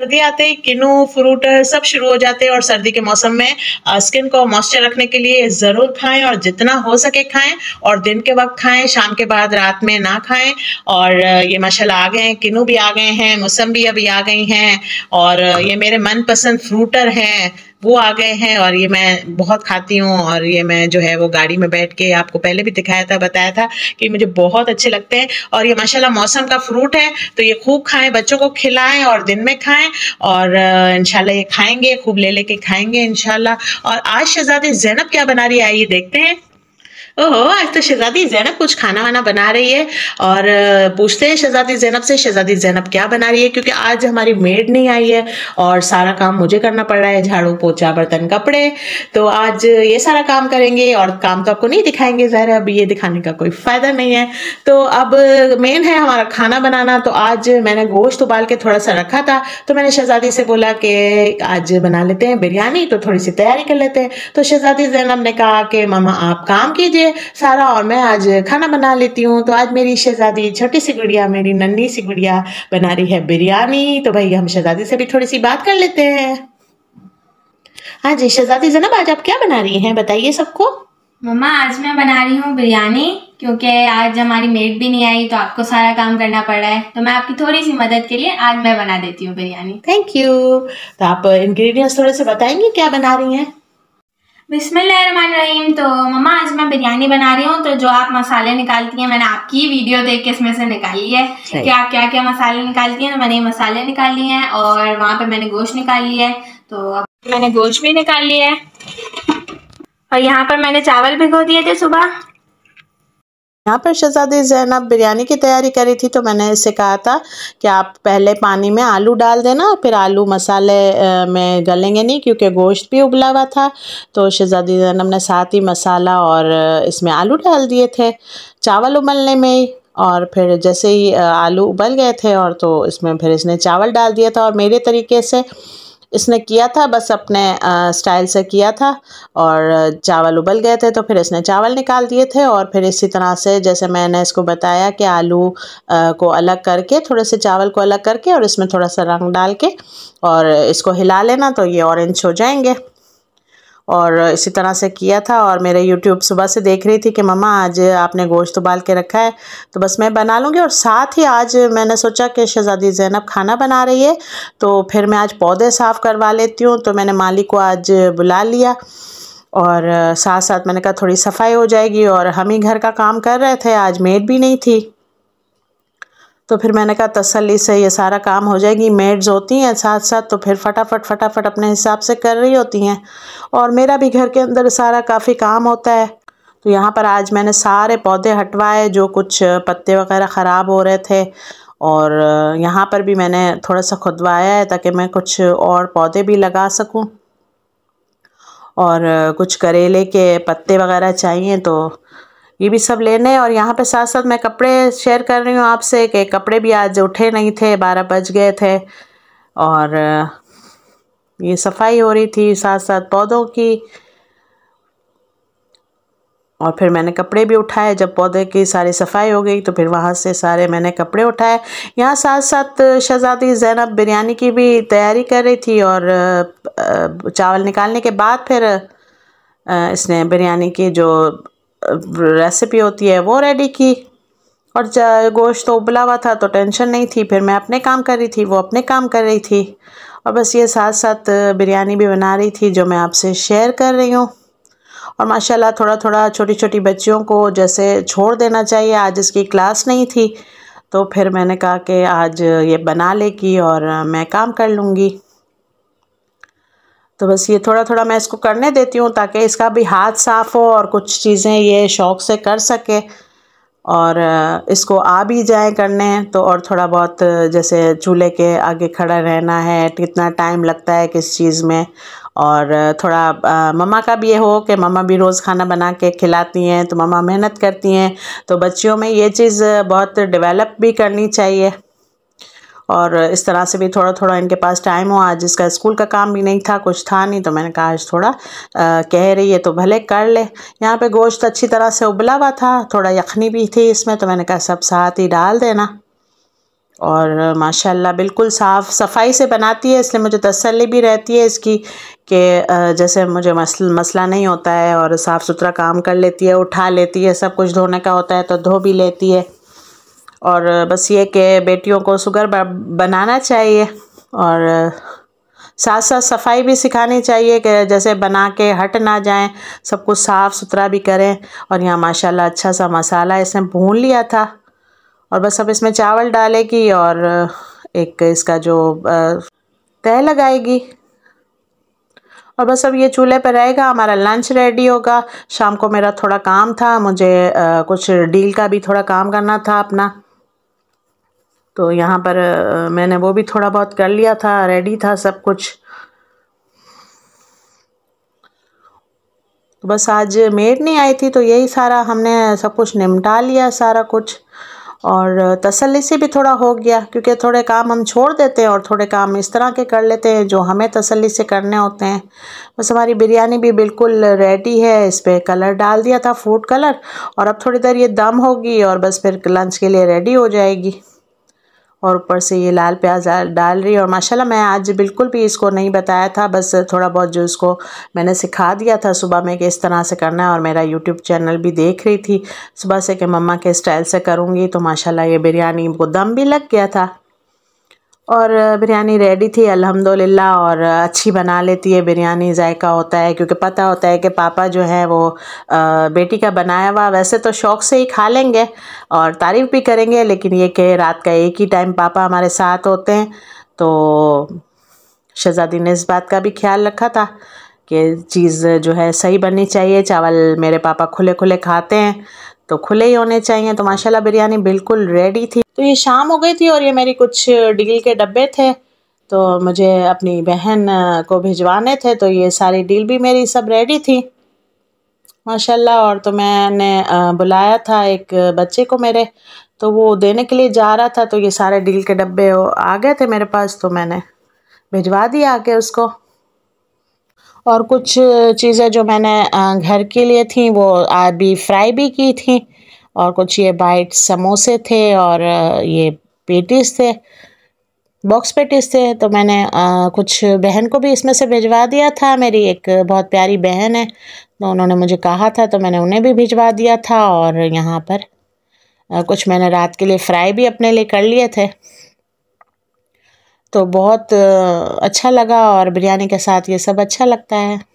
सर्दी आते ही किनु फ्रूट सब शुरू हो जाते हैं और सर्दी के मौसम में स्किन को मॉइस्चर रखने के लिए ज़रूर खाएं और जितना हो सके खाएं और दिन के वक्त खाएं शाम के बाद रात में ना खाएं और ये माशाल्लाह आ गए हैं किनू भी आ गए हैं मौसम भी अभी आ गई हैं और ये मेरे मनपसंद फ्रूटर हैं वो आ गए हैं और ये मैं बहुत खाती हूँ और ये मैं जो है वो गाड़ी में बैठ के आपको पहले भी दिखाया था बताया था कि मुझे बहुत अच्छे लगते हैं और ये माशाल्लाह मौसम का फ्रूट है तो ये खूब खाएं बच्चों को खिलाएं और दिन में खाएं और इनशाला ये खाएंगे खूब ले लेके खाएंगे इनशाला और आज शहजादे जैनब क्या बना रही है आइए देखते हैं ओहो आज तो शहजादी जैनब कुछ खाना वाना बना रही है और पूछते हैं शहजादी जैनब से शहजादी जैनब क्या बना रही है क्योंकि आज हमारी मेड नहीं आई है और सारा काम मुझे करना पड़ रहा है झाड़ू पोछा बर्तन कपड़े तो आज ये सारा काम करेंगे और काम तो आपको नहीं दिखाएंगे जहर अब ये दिखाने का कोई फ़ायदा नहीं है तो अब मेन है हमारा खाना बनाना तो आज मैंने गोश्त उबाल के थोड़ा सा रखा था तो मैंने शहजादी से बोला कि आज बना लेते हैं बिरयानी तो थोड़ी सी तैयारी कर लेते हैं तो शहजादी जैनब ने कहा कि मामा आप काम कीजिए सारा और मैं आज खाना बना लेती हूँ तो आज मेरी शहजादी छोटी सी गुड़िया मेरी नन्ही सी गुड़िया बना रही है बिरयानी तो भाई हम शहजादी से भी थोड़ी सी बात कर लेते हैं हाँ जी शहजादी जनाब आज आप क्या बना रही हैं बताइए सबको मम्मा आज मैं बना रही हूँ बिरयानी क्योंकि आज हमारी मेड भी नहीं आई तो आपको सारा काम करना पड़ रहा है तो मैं आपकी थोड़ी सी मदद के लिए आज मैं बना देती हूँ बिरयानी थैंक यू तो आप इंग्रेडिएंट्स थोड़े से बताएंगे क्या बना रही हैं बिसमीम तो मम्मा आज मैं बिरयानी बना रही हूँ तो जो आप मसाले निकालती हैं मैंने आपकी वीडियो देख के इसमें से निकाली है कि आप क्या क्या मसाले निकालती हैं तो मैंने ये मसाले निकाल लिए हैं और वहाँ पे मैंने गोश्त निकाल लिया है तो अब मैंने गोश्त भी निकाल लिया है और यहाँ पर मैंने चावल भिगो दिए थे सुबह यहाँ पर शहजादी जैनब बिरयानी की तैयारी करी थी तो मैंने इससे कहा था कि आप पहले पानी में आलू डाल देना फिर आलू मसाले में गलेंगे नहीं क्योंकि गोश्त भी उबला हुआ था तो शहजादी जैनब ने साथ ही मसाला और इसमें आलू डाल दिए थे चावल उबलने में और फिर जैसे ही आलू उबल गए थे और तो इसमें फिर इसने चावल डाल दिया था और मेरे तरीके से इसने किया था बस अपने स्टाइल से किया था और चावल उबल गए थे तो फिर इसने चावल निकाल दिए थे और फिर इसी तरह से जैसे मैंने इसको बताया कि आलू को अलग करके थोड़े से चावल को अलग करके और इसमें थोड़ा सा रंग डाल के और इसको हिला लेना तो ये ऑरेंज हो जाएंगे और इसी तरह से किया था और मेरे यूट्यूब सुबह से देख रही थी कि मम्मा आज आपने गोश्त उबाल के रखा है तो बस मैं बना लूँगी और साथ ही आज मैंने सोचा कि शहज़ादी जैनब खाना बना रही है तो फिर मैं आज पौधे साफ़ करवा लेती हूँ तो मैंने माली को आज बुला लिया और साथ साथ मैंने कहा थोड़ी सफाई हो जाएगी और हम ही घर का काम कर रहे थे आज मेड भी नहीं थी तो फिर मैंने कहा तसल्ली से ये सारा काम हो जाएगी मेड्स होती हैं साथ साथ तो फिर फटाफट फटाफट अपने हिसाब से कर रही होती हैं और मेरा भी घर के अंदर सारा काफ़ी काम होता है तो यहाँ पर आज मैंने सारे पौधे हटवाए जो कुछ पत्ते वगैरह ख़राब हो रहे थे और यहाँ पर भी मैंने थोड़ा सा खुदवाया है ताकि मैं कुछ और पौधे भी लगा सकूँ और कुछ करेले के पत्ते वगैरह चाहिए तो ये भी सब लेने और यहाँ पे साथ साथ मैं कपड़े शेयर कर रही हूँ आपसे कि कपड़े भी आज उठे नहीं थे बारह बज गए थे और ये सफाई हो रही थी साथ साथ पौधों की और फिर मैंने कपड़े भी उठाए जब पौधे की सारी सफाई हो गई तो फिर वहाँ से सारे मैंने कपड़े उठाए यहाँ साथ साथ शहजादी जैनब बिरयानी की भी तैयारी कर रही थी और चावल निकालने के बाद फिर इसने बिरयानी की जो रेसिपी होती है वो रेडी की और गोश्त तो उबला हुआ था तो टेंशन नहीं थी फिर मैं अपने काम कर रही थी वो अपने काम कर रही थी और बस ये साथ साथ बिरयानी भी बना रही थी जो मैं आपसे शेयर कर रही हूँ और माशाल्लाह थोड़ा थोड़ा छोटी छोटी बच्चियों को जैसे छोड़ देना चाहिए आज इसकी क्लास नहीं थी तो फिर मैंने कहा कि आज ये बना लेगी और मैं काम कर लूँगी तो बस ये थोड़ा थोड़ा मैं इसको करने देती हूँ ताकि इसका भी हाथ साफ़ हो और कुछ चीज़ें ये शौक़ से कर सके और इसको आ भी जाए करने तो और थोड़ा बहुत जैसे चूल्हे के आगे खड़ा रहना है कितना टाइम लगता है किस चीज़ में और थोड़ा मम्मा का भी ये हो कि ममा भी रोज़ खाना बना के खिलाती हैं तो ममा मेहनत करती हैं तो बच्चियों में ये चीज़ बहुत डेवलप भी करनी चाहिए और इस तरह से भी थोड़ा थोड़ा इनके पास टाइम हो आज इसका स्कूल का काम भी नहीं था कुछ था नहीं तो मैंने कहा आज थोड़ा आ, कह रही है तो भले कर ले यहाँ पे गोश्त अच्छी तरह से उबला हुआ था थोड़ा यखनी भी थी इसमें तो मैंने कहा सब साथ ही डाल देना और माशाल्लाह बिल्कुल साफ़ सफाई से बनाती है इसलिए मुझे तसल्ली भी रहती है इसकी कि जैसे मुझे मसल मसला नहीं होता है और साफ़ सुथरा काम कर लेती है उठा लेती है सब कुछ धोने का होता है तो धो भी लेती है और बस ये कि बेटियों को शुगर बनाना चाहिए और साथ साथ सफाई भी सिखानी चाहिए कि जैसे बना के हट ना जाएं सब कुछ साफ़ सुथरा भी करें और यहाँ माशाल्लाह अच्छा सा मसाला इसने भून लिया था और बस अब इसमें चावल डालेगी और एक इसका जो तह लगाएगी और बस अब ये चूल्हे पर रहेगा हमारा लंच रेडी होगा शाम को मेरा थोड़ा काम था मुझे आ, कुछ डील का भी थोड़ा काम करना था अपना तो यहाँ पर मैंने वो भी थोड़ा बहुत कर लिया था रेडी था सब कुछ तो बस आज मेड नहीं आई थी तो यही सारा हमने सब कुछ निमटा लिया सारा कुछ और तसल्ली से भी थोड़ा हो गया क्योंकि थोड़े काम हम छोड़ देते हैं और थोड़े काम इस तरह के कर लेते हैं जो हमें तसल्ली से करने होते हैं बस हमारी बिरयानी भी बिल्कुल रेडी है इस पर कलर डाल दिया था फूड कलर और अब थोड़ी देर ये दम होगी और बस फिर लंच के लिए रेडी हो जाएगी और ऊपर से ये लाल प्याज डाल रही है और माशाल्लाह मैं आज बिल्कुल भी इसको नहीं बताया था बस थोड़ा बहुत जो इसको मैंने सिखा दिया था सुबह में कि इस तरह से करना है और मेरा यूट्यूब चैनल भी देख रही थी सुबह से कि मम्मा के स्टाइल से करूँगी तो माशाल्लाह ये बिरयानी को दम भी लग गया था और बिरयानी रेडी थी अल्हम्दुलिल्लाह और अच्छी बना लेती है बिरयानी जायका होता है क्योंकि पता होता है कि पापा जो है वो बेटी का बनाया हुआ वैसे तो शौक़ से ही खा लेंगे और तारीफ़ भी करेंगे लेकिन ये कि रात का एक ही टाइम पापा हमारे साथ होते हैं तो शहजादी ने इस बात का भी ख्याल रखा था कि चीज़ जो है सही बननी चाहिए चावल मेरे पापा खुले खुले खाते हैं तो खुले ही होने चाहिए तो माशाल्लाह बिरयानी बिल्कुल रेडी थी तो ये शाम हो गई थी और ये मेरी कुछ डील के डब्बे थे तो मुझे अपनी बहन को भिजवाने थे तो ये सारी डील भी मेरी सब रेडी थी माशाल्लाह और तो मैंने बुलाया था एक बच्चे को मेरे तो वो देने के लिए जा रहा था तो ये सारे डील के डब्बे आ गए थे मेरे पास तो मैंने भिजवा दिया आके उसको और कुछ चीज़ें जो मैंने घर के लिए थी वो अभी फ्राई भी की थी और कुछ ये बाइट समोसे थे और ये पेटीज थे बॉक्स पेटीज थे तो मैंने कुछ बहन को भी इसमें से भिजवा दिया था मेरी एक बहुत प्यारी बहन है तो उन्होंने मुझे कहा था तो मैंने उन्हें भी भिजवा दिया था और यहाँ पर कुछ मैंने रात के लिए फ्राई भी अपने लिए कर लिए थे तो बहुत अच्छा लगा और बिरयानी के साथ ये सब अच्छा लगता है